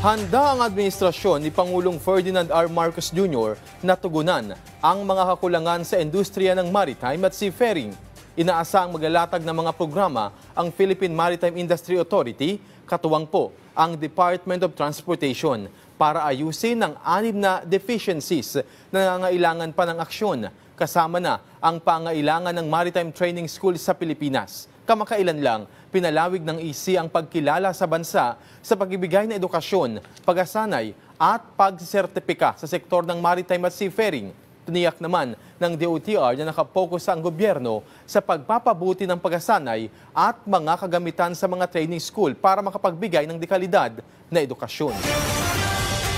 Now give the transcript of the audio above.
Handa ang administrasyon ni Pangulong Ferdinand R. Marcos Jr. na tugunan ang mga kakulangan sa industriya ng maritime at seafaring. Inaasahang maglalatag ng mga programa ang Philippine Maritime Industry Authority, katuwang po ang Department of Transportation para ayusin ang anim na deficiencies na nangangailangan pa ng aksyon kasama na ang pangailangan ng maritime training school sa Pilipinas. Kamakailan lang pinalawig ng EC ang pagkilala sa bansa sa pagibigay ng edukasyon, pag-asanay at pagsertipika sa sektor ng maritime at seafaring. Tiniyak naman ng DOTR na nakapokus ang gobyerno sa pagpapabuti ng pag-asanay at mga kagamitan sa mga training school para makapagbigay ng dekalidad na edukasyon.